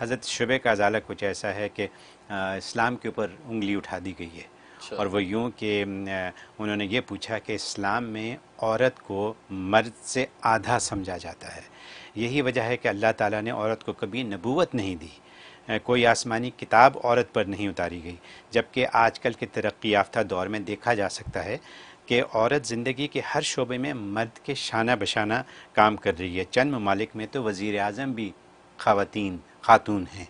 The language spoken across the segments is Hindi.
हज़रत शुबे का अजाला कुछ ऐसा है कि इस्लाम के ऊपर उंगली उठा दी गई है अच्छा। और वो यूँ कि उन्होंने ये पूछा कि इस्लाम में औरत को मर्द से आधा समझा जाता है यही वजह है कि अल्लाह ताला ने औरत को कभी नबूवत नहीं दी कोई आसमानी किताब औरत पर नहीं उतारी गई जबकि आजकल के तरक्की याफ्ता दौर में देखा जा सकता है कि औरत ज़िंदगी के हर शोबे में मर्द के शाना बशाना काम कर रही है चंद ममालिक में तो वज़ी अजम भी ख़वान खातून हैं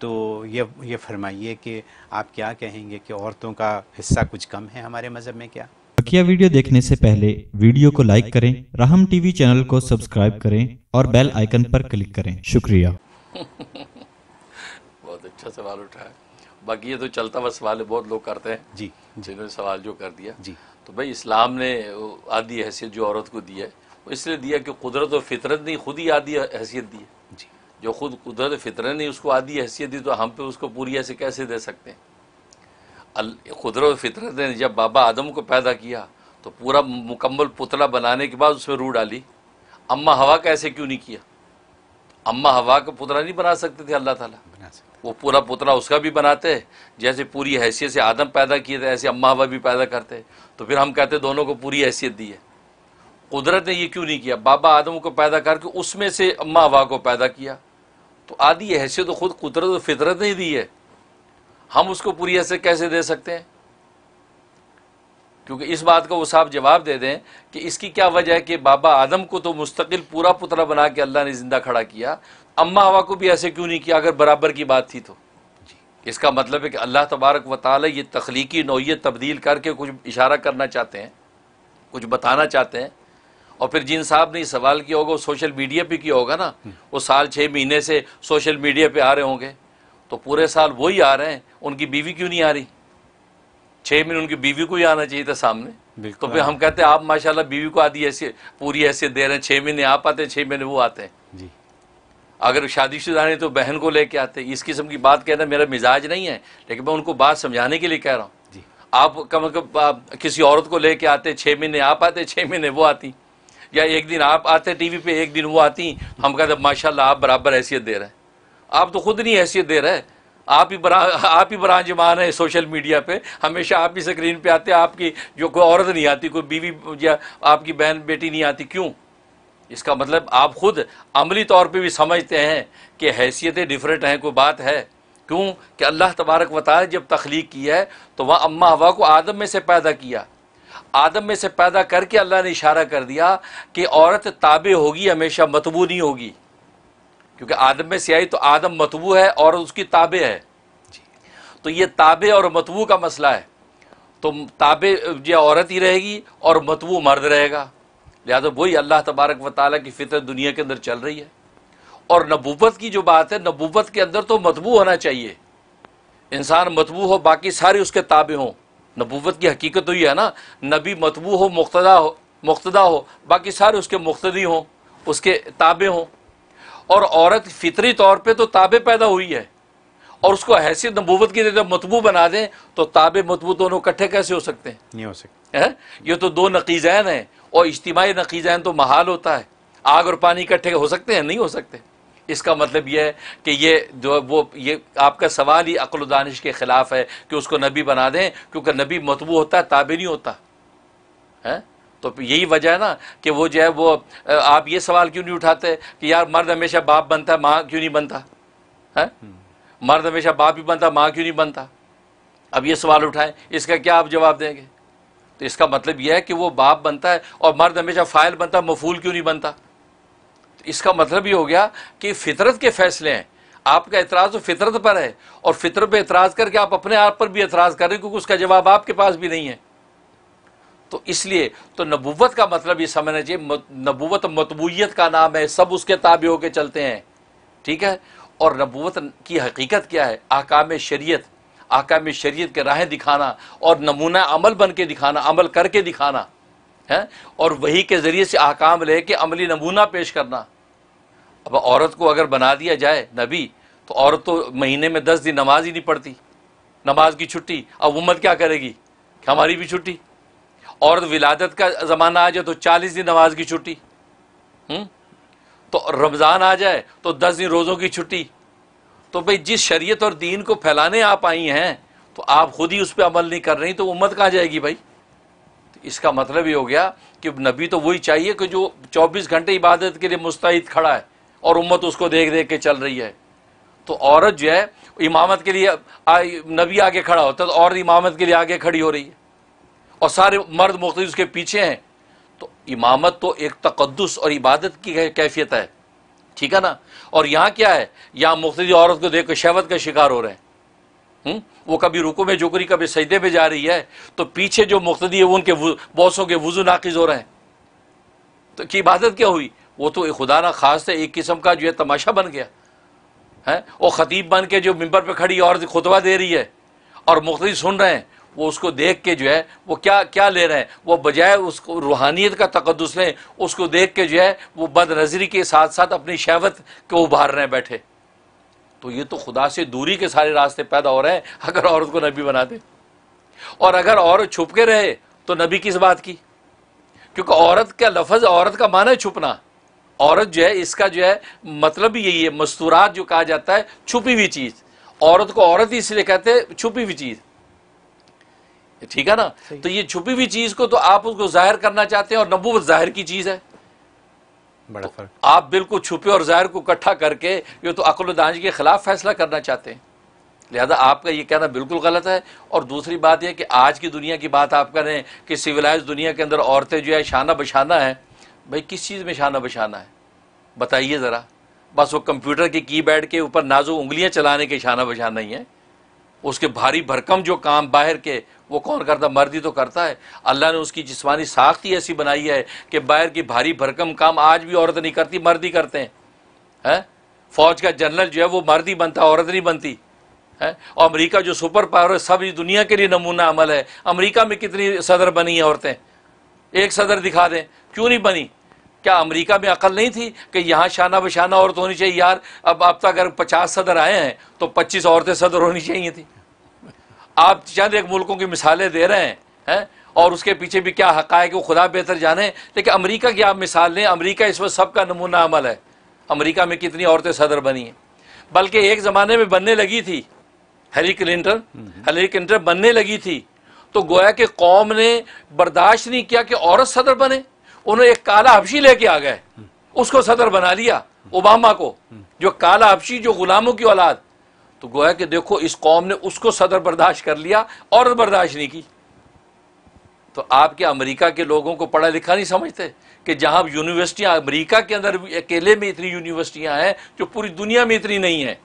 तो ये ये फरमाइए कि आप क्या कहेंगे कि औरतों का हिस्सा कुछ कम है हमारे मज़हब में क्या बकिया वीडियो देखने से पहले वीडियो को लाइक करें राहम टीवी चैनल को सब्सक्राइब करें और बेल आइकन पर क्लिक करें शुक्रिया बहुत अच्छा सवाल उठाया बाकी ये तो चलता हुआ सवाल बहुत लोग करते हैं जी जिन्होंने सवाल जो कर दिया जी तो भाई इस्लाम ने आधी हैसियत जो औरत को दी है वो इसलिए दिया कि कुदरत और फितरत ने खुद ही आधी हैसियत दी है जी जो खुद कुदरत फितरत ने उसको आधी हैसियत दी तो हम पे उसको पूरी ऐसे कैसे दे सकते हैं कुदरत फितरत ने जब बाबा आदम को पैदा किया तो पूरा मुकम्मल पुतला बनाने के बाद उसमें रूह डाली अम्मा हवा का ऐसे क्यों नहीं किया अम्मा हवा का पुतला नहीं बना सकते थे अल्लाह ताला वो पूरा पुतला उसका भी बनाते जैसे पूरी हैसियत से आदम पैदा किए थे ऐसे अम्मा हवा भी पैदा करते तो फिर हम कहते दोनों को पूरी हैसियत दी है कुदरत ने ये क्यों नहीं किया बाबा आदम को पैदा करके उसमें से अम्मा हवा को पैदा किया तो आदि हैसियत तो खुद कुदरत और फितरत ने दी है हम उसको पूरी हैसियत कैसे दे सकते हैं क्योंकि इस बात का वो साहब जवाब दे दें कि इसकी क्या वजह है कि बाबा आदम को तो मुस्तकिल पूरा पुतला बना के अल्लाह ने ज़िंदा खड़ा किया अम्मा हवा को भी ऐसे क्यों नहीं किया अगर बराबर की बात थी तो इसका मतलब है कि अल्लाह तबारक व ताली ये तख्लीकी नोयत तब्दील करके कुछ इशारा करना चाहते हैं कुछ बताना चाहते हैं और फिर जिन साहब ने सवाल किया होगा वो सोशल मीडिया पे किया होगा ना वो साल छः महीने से सोशल मीडिया पे आ रहे होंगे तो पूरे साल वही आ रहे हैं उनकी बीवी क्यों नहीं आ रही छः महीने उनकी बीवी को ही आना चाहिए था सामने तो फिर हम कहते हैं आप माशाल्लाह बीवी को आधी ऐसे पूरी ऐसे दे रहे हैं छः महीने आप आते हैं छः महीने वो आते हैं जी अगर शादीशुदा हैं तो बहन को लेके आते हैं इस किस्म की बात कहना मेरा मिजाज नहीं है लेकिन मैं उनको बात समझाने के लिए कह रहा हूँ आप कम अज कम किसी औरत को लेके आते छः महीने आप आते छः महीने वो आती या एक दिन आप आते टीवी पे एक दिन वो आती हम कहते माशाल्लाह आप बराबर हैसियत दे रहे हैं आप तो खुद नहीं हैसियत दे रहे आप ही बरा आप ही बराजमान है सोशल मीडिया पे हमेशा आप ही स्क्रीन पे आते आपकी जो कोई औरत नहीं आती कोई बीवी या आपकी बहन बेटी नहीं आती क्यों इसका मतलब आप खुद अमली तौर पे भी समझते हैं कि हैसियतें डिफरेंट हैं कोई बात है क्यों कि अल्लाह तबारक वताल जब तख्लीक की है तो वह अम्मा हवा को आदम में से पैदा किया आदम में से पैदा करके अल्लाह ने इशारा कर दिया कि औरत ताबे होगी हमेशा मतबू नहीं होगी क्योंकि आदम में से आई तो आदम मतबू है और उसकी ताबे है तो ये ताबे और मतबू का मसला है तो ताबे जो औरत ही रहेगी और मतबू मर्द रहेगा लिहाजा वही अल्लाह तबारक व ताली की फितर दुनिया के अंदर चल रही है और नबूबत की जो बात है नबूबत के अंदर तो मतबू होना चाहिए इंसान मतबू हो बाकी सारे उसके ताबे हों नबूवत की हकीकत तो ये है ना नबी मतबू हो मुक्तदा हो मुक्तदा हो बाकी सारे उसके मुख्तदी हों उसके ताबे हों और औरत फितरी तौर पे तो ताबे पैदा हुई है और उसको हैसियत नबूवत की जब मतबू बना दें तो ताबे मतबू दोनों इकट्ठे कैसे हो सकते हैं नहीं हो सकते है ये तो दो नकीजैन हैं और इज्तमाही नकीजैन तो महाल होता है आग और पानी इकट्ठे हो सकते हैं नहीं हो सकते इसका मतलब यह है कि ये जो वो ये आपका सवाल ही अकल दानिश के ख़िलाफ़ है कि उसको नबी बना दें क्योंकि नबी मतबू होता है ताबे नहीं होता है तो यही वजह है ना कि वो जो है वो आप ये सवाल क्यों नहीं उठाते कि यार मर्द हमेशा बाप बनता है माँ क्यों नहीं बनता है मर्द हमेशा बाप ही बनता माँ क्यों नहीं बनता अब ये सवाल उठाएं इसका क्या आप जवाब देंगे तो इसका मतलब यह है कि वो बाप बनता है और मर्द हमेशा फाइल बनता है मफूल क्यों नहीं बनता इसका मतलब ये हो गया कि फितरत के फैसले हैं आपका एतराज़ तो फितरत पर है और फितरत पर एतराज़ करके आप अपने आप पर भी एतराज़ कर रहे हैं क्योंकि उसका जवाब आपके पास भी नहीं है तो इसलिए तो नबूवत का मतलब ये समझना चाहिए नबूवत मतबूत का नाम है सब उसके ताबे होकर चलते हैं ठीक है और नबूवत की हकीकत क्या है आकाम शरीयत आकाम शरीयत के राहें दिखाना और नमूना अमल बन के दिखाना अमल करके दिखाना है और वही के ज़रिए से आकाम ले के अमली नमूना पेश करना अब औरत को अगर बना दिया जाए नबी तो औरत तो महीने में दस दिन नमाज ही नहीं पढ़ती नमाज की छुट्टी अब उम्मत क्या करेगी कि हमारी भी छुट्टी औरत विलादत का ज़माना आ जाए तो चालीस दिन नमाज की छुट्टी हम्म? तो रमज़ान आ जाए तो दस दिन रोज़ों की छुट्टी तो भाई जिस शरीयत और दीन को फैलाने आप आई हैं तो आप खुद ही उस पर अमल नहीं कर रही तो उम्मत कहाँ जाएगी भाई इसका मतलब ये हो गया कि नबी तो वही चाहिए कि जो 24 घंटे इबादत के लिए मुस्तैद खड़ा है और उम्मत उसको देख देख के चल रही है तो औरत जो है इमामत के लिए नबी आगे खड़ा होता है तो औरत इमामत के लिए आगे खड़ी हो रही है और सारे मर्द मुख्त उसके पीछे हैं तो इमामत तो एक तकदस और इबादत की कैफियत है ठीक है ना और यहाँ क्या है यहाँ मुख्तलि औरत को देख के शहवत का शिकार हो रहे हैं हुँ? हम्म? वो कभी रुको में झुक रही कभी सजदे पर जा रही है तो पीछे जो मुख्तदी है वो उनके बॉसों के वजू नाकिज हो रहे हैं तो की इबादत क्या हुई वो तो खुदा ना खास से एक किस्म का जो है तमाशा बन गया है वो खतीब बन के जो मिंबर पर खड़ी और खुतबा दे रही है और मुख्तदी सुन रहे हैं वो उसको देख के जो है वो क्या क्या ले रहे हैं वो बजाय उसको रूहानियत का तकदस लें उसको देख के जो है वो बद नज़री के साथ साथ अपनी शहवत को उभार रहे हैं बैठे तो ये तो खुदा से दूरी के सारे रास्ते पैदा हो रहे हैं अगर औरत को नबी बना दे और अगर औरत छुप के रहे तो नबी किस बात की क्योंकि औरत का लफज औरत का माना है छुपना औरत जो है इसका जो है मतलब ही यही है मस्तूरात जो कहा जाता है छुपी हुई चीज़ औरत को औरत इसलिए कहते हैं छुपी हुई चीज़ ठीक है ना तो ये छुपी हुई चीज़ को तो आप उसको जाहिर करना चाहते हैं और नबूवत जाहिर की चीज़ है तो आप बिल्कुल छुपे और जाहिर को इकट्ठा करके ये तो अकलदानजी के खिलाफ फैसला करना चाहते हैं लिहाजा आपका ये कहना बिल्कुल गलत है और दूसरी बात यह कि आज की दुनिया की बात आप करें कि सिविलाइज दुनिया के अंदर औरतें जो है शाना बशाना है भाई किस चीज़ में शाना बशाना है बताइए ज़रा बस वो कंप्यूटर के की बैड के ऊपर नाजुक उंगलियां चलाने के शाना बशाना ही है उसके भारी भरकम जो काम बाहर के वो कौन करता मर्दी तो करता है अल्लाह ने उसकी जिस्मानी साख्त ही ऐसी बनाई है कि बाहर की भारी भरकम काम आज भी औरत नहीं करती मर्दी करते हैं है? फौज का जनरल जो है वो मर्दी बनता औरत नहीं बनती है और अमरीका जो सुपर पावर है सब इस दुनिया के लिए नमूना अमल है अमरीका में कितनी सदर बनी है औरतें एक सदर दिखा दें क्यों नहीं बनी क्या अमेरिका में अकल नहीं थी कि यहाँ शाना बशाना औरत होनी चाहिए यार अब आप तक अगर पचास सदर आए हैं तो पच्चीस औरतें सदर होनी चाहिए थी आप चंद एक मुल्कों की मिसालें दे रहे हैं है? और उसके पीछे भी क्या हक है कि वो खुदा बेहतर जाने लेकिन अमरीका की आप मिसाल लें अमरीका इस वक्त सबका नमूना अमल है अमरीका में कितनी औरतें सदर बनी हैं बल्कि एक ज़माने में बनने लगी थी हरी क्लिंटन हरी हम्म। क्लिंटन बनने लगी थी तो गोया के कौम ने बर्दाश्त नहीं किया कि औरत सदर बने उन्होंने एक काला हबशी लेके आ गए उसको सदर बना लिया ओबामा को जो काला हबशी जो गुलामों की औलाद तो गोया कि देखो इस कौम ने उसको सदर बर्दाश्त कर लिया और बर्दाश्त नहीं की तो आपके अमेरिका के लोगों को पढ़ा लिखा नहीं समझते कि जहां यूनिवर्सिटियां अमेरिका के अंदर अकेले में इतनी यूनिवर्सिटियां हैं जो पूरी दुनिया में इतनी नहीं है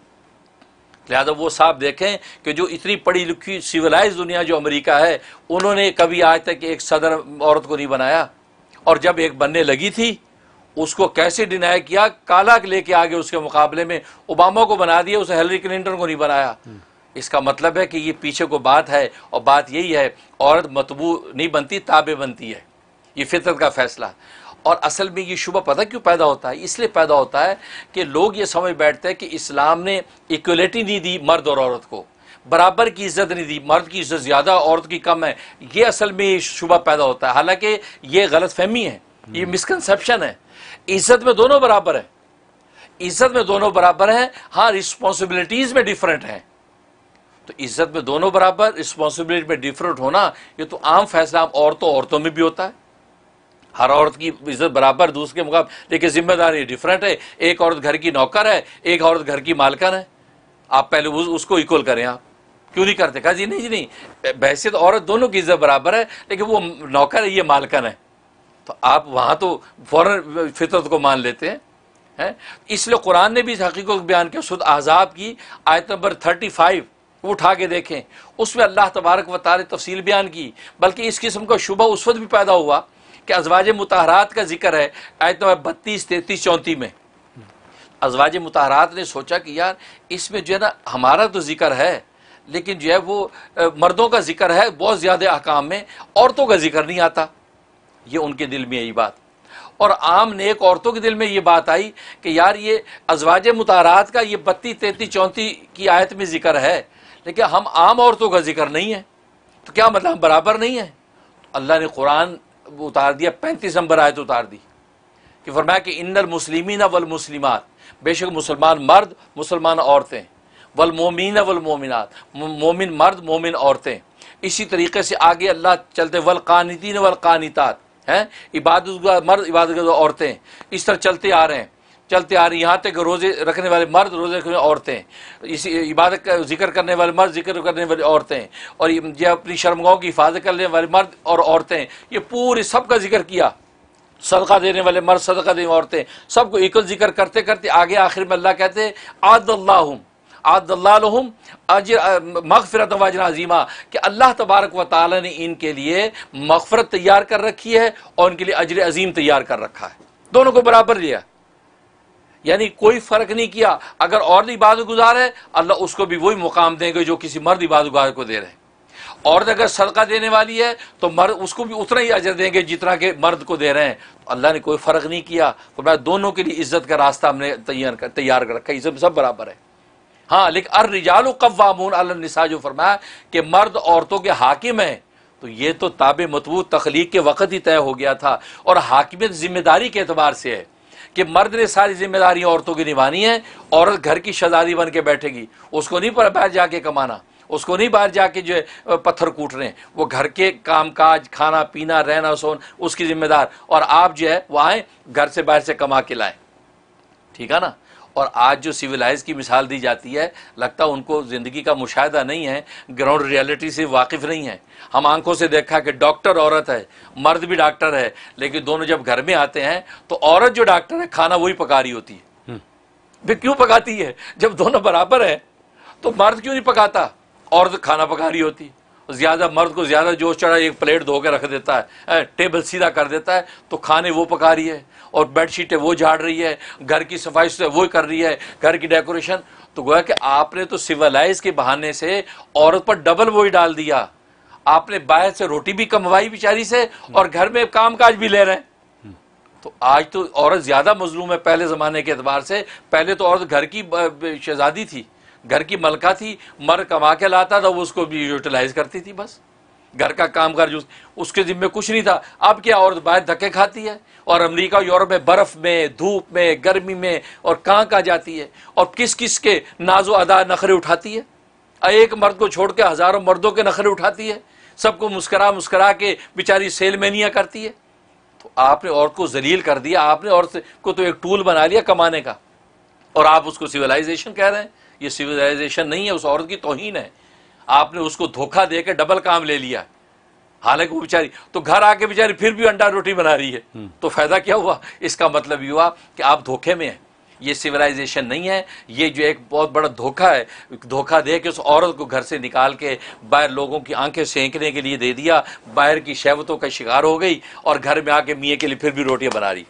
लिहाजा वो साफ देखें कि जो इतनी पढ़ी लिखी सिविलाइज दुनिया जो अमेरिका है उन्होंने कभी आज तक एक सदर औरत को नहीं बनाया और जब एक बनने लगी थी उसको कैसे डिनाई किया काला लेके आगे उसके मुकाबले में ओबामा को बना दिया उसे हेलरी क्लिंटन को नहीं बनाया इसका मतलब है कि ये पीछे को बात है और बात यही है औरत मतबू नहीं बनती ताबे बनती है ये फितरत का फैसला और असल में ये शुबा पता क्यों पैदा होता है इसलिए पैदा होता है कि लोग ये समझ बैठते हैं कि इस्लाम ने इक्वलिटी नहीं दी मर्द और औरत को बराबर की इज्जत नहीं दी मर्द की इज्जत ज़्यादा औरत की कम है ये असल में शुबा पैदा होता है हालांकि ये गलत फहमी है ये मिसकनसेप्शन हम्म। है इज्जत में दोनों बराबर है इज्जत में दोनों बराबर हैं हाँ रिस्पॉन्सिबिलिटीज़ में डिफरेंट हैं तो इज्जत में दोनों बराबर रिस्पॉन्सिबिलिटी में डिफरेंट होना ये तो आम फैसला आम औरतों औरतों में भी होता है हर औरत की इज्जत बराबर दूसरे के मुकाबले लेकिन जिम्मेदारी डिफरेंट है एक औरत घर की नौकर है एक औरत घर की मालकन है आप पहले उसको इक्वल करें आप क्यों नहीं करते कहा जी नहीं जी नहीं बहसीत तो औरत दोनों की इज्जत बराबर है लेकिन वो नौकर है ये मालकन है तो आप वहाँ तो फौरन फितरत को मान लेते हैं है इसलिए कुरान ने भी इस हकीकत बयान किया शुद्ध आज़ाब की आयत नंबर थर्टी फाइव वो उठा के देखें उसमें अल्लाह तबारक व तार तफसील बयान की बल्कि इस किस्म का शुबा उस वक्त भी पैदा हुआ कि अजवाज मतहरात का जिक्र है आयत नंबर बत्तीस तैंतीस चौंतीस में अजवाज मतहरात ने सोचा कि यार इसमें जो है ना हमारा तो जिक्र है लेकिन जो है वो मर्दों का जिक्र है बहुत ज़्यादा अहकाम में औरतों का जिक्र नहीं आता ये उनके दिल में यही बात और आम नेक औरतों के दिल में ये बात आई कि यार ये अजवाज मुतारात का ये बत्तीस तैंतीस चौंतीस की आयत में जिक्र है लेकिन हम आम औरतों का जिक्र नहीं है तो क्या मतलब हम बराबर नहीं है अल्लाह ने कुरान उतार दिया पैंतीस नंबर आयत उतार दी कि फरमाया कि इन मुस्लिमीन वल मुस्लिमात बेशक मुसलमान मर्द मुसलमान औरतें वल मोमिन वल मोमिन मर्द मोमिन औरतें इसी तरीके से आगे अल्लाह चलते वल कानतीन वल हैं इबादत मर्द इबादत औरतें इस तरह चलते आ रहे हैं चलते आ रही यहाँ तक रोज़े रखने वाले मर्द रोज़े रखने औरतें इसी इबादत का जिक्र करने वाले मर्द जिक्र करने वाली औरतें और ये अपनी शर्मगाहों की हिफाजत करने वाले मर्द और औरतें ये पूरे सब का जिक्र किया सदका देने वाले मर्द सदका देने औरतें सबको इक्वल जिक्र करते करते आगे आखिर में अल्लाह कहते आदल्लाम मगफरत वजन अजीमा कि अल्लाह तबारक व ताली ने इनके लिए मगफरत तैयार कर रखी है और उनके लिए अजर अजीम तैयार कर रखा है दोनों को बराबर लिया यानी कोई फ़र्क नहीं किया अगर और गुजार है अल्लाह उसको भी वही मुकाम देंगे जो किसी मर्द गुजार को दे रहे हैं औरत अगर सदका देने वाली है तो मर्द उसको भी उतना ही अजर देंगे जितना के मर्द को दे रहे हैं तो अल्लाह ने कोई फ़र्क नहीं किया तो मैं दोनों के लिए इज्जत का रास्ता हमने तैयार कर तैयार कर रखा ये सब बराबर है हाँ लेकिन अर रिजाल कवामून अलसा जो फरमाया कि मर्द औरतों के हाकिम हैं तो ये तो ताब मतबू तख्लीक के वक़्त ही तय हो गया था और हाकिमियत जिम्मेदारी के अतबार से है कि मर्द ने सारी जिम्मेदारी औरतों की निभानी है औरत घर की शज़ादी बन के बैठेगी उसको नहीं पर बाहर जाके कमाना उसको नहीं बाहर जाके जो है पत्थर कूटने वो घर के काम काज खाना पीना रहना सोन उसकी जिम्मेदार और आप जो है आए घर से बाहर से कमा के लाएँ ठीक है ना और आज जो सिविलाइज की मिसाल दी जाती है लगता उनको ज़िंदगी का मुशाह नहीं है ग्राउंड रियलिटी से वाकिफ़ नहीं है हम आंखों से देखा कि डॉक्टर औरत है मर्द भी डॉक्टर है लेकिन दोनों जब घर में आते हैं तो औरत जो डॉक्टर है खाना वही पका रही होती है हम्म। वे क्यों पकाती है जब दोनों बराबर है तो मर्द क्यों नहीं पकाता औरत खाना पका रही होती ज़्यादा मर्द को ज़्यादा जोश चढ़ा एक प्लेट धो के रख देता है टेबल सीधा कर देता है तो खाने वो पका रही है और बेड शीटें वो झाड़ रही है घर की सफाई से वो कर रही है घर की डेकोरेशन तो गोया कि आपने तो सिविलाइज के बहाने से औरत पर डबल बोझ डाल दिया आपने बाहर से रोटी भी कमवाई बेचारी से और घर में काम काज भी ले रहे हैं तो आज तो औरत ज़्यादा मजलूम है पहले ज़माने के अतबार से पहले तो औरत घर की शहजादी थी घर की मलका थी मर कमा के लाता था वो उसको भी यूटिलाइज करती थी बस घर का काम जो उसके जिम्मे कुछ नहीं था अब क्या औरत बाहर धक्के खाती है और अमेरिका यूरोप में बर्फ़ में धूप में गर्मी में और कहाँ कहाँ जाती है और किस किस के नाजो अदा नखरे उठाती है एक मर्द को छोड़ के हज़ारों मर्दों के नखरे उठाती है सबको मुस्करा मुस्करा के बेचारी सेलमेनिया करती है तो आपने औरत को जलील कर दिया आपने औरत को तो एक टूल बना लिया कमाने का और आप उसको सिविलाइजेशन कह रहे हैं ये सिविलाइजेशन नहीं है उस औरत की तोहिन है आपने उसको धोखा दे के डबल काम ले लिया हालांकि वो बेचारी तो घर आके बेचारी फिर भी अंडा रोटी बना रही है हम्म। तो फायदा क्या हुआ इसका मतलब ये हुआ कि आप धोखे में हैं ये सिविलाइजेशन नहीं है ये जो एक बहुत बड़ा धोखा है धोखा दे के उस औरत को घर से निकाल के बाहर लोगों की आंखें सेंकने के लिए दे दिया बाहर की शहवतों का शिकार हो गई और घर में आके मियाँ के लिए फिर भी रोटियाँ बना रही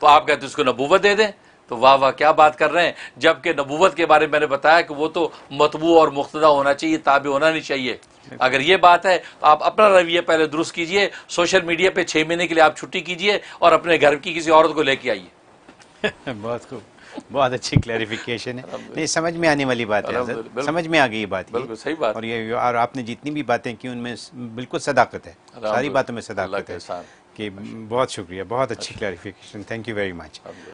तो आप कहते उसको नबूवत दे दें तो वाह वाह क्या बात कर रहे हैं जबकि नबूवत के बारे में मैंने बताया कि वो तो मतबू और मुख्तदा होना चाहिए ताबे होना नहीं चाहिए अगर ये बात है तो आप अपना रवैया पहले दुरुस्त कीजिए सोशल मीडिया पर छः महीने के लिए आप छुट्टी कीजिए और अपने घर की किसी औरत को लेके आइए बहुत खूब बहुत अच्छी क्लैरिफिकेशन है नहीं समझ में आने वाली बात है समझ में आ गई बात बिल्कुल सही बात और ये और आपने जितनी भी बातें की उनमें बिल्कुल सदाकत है सारी बातों में सदाकत है कि बहुत शुक्रिया बहुत अच्छी clarification thank you very much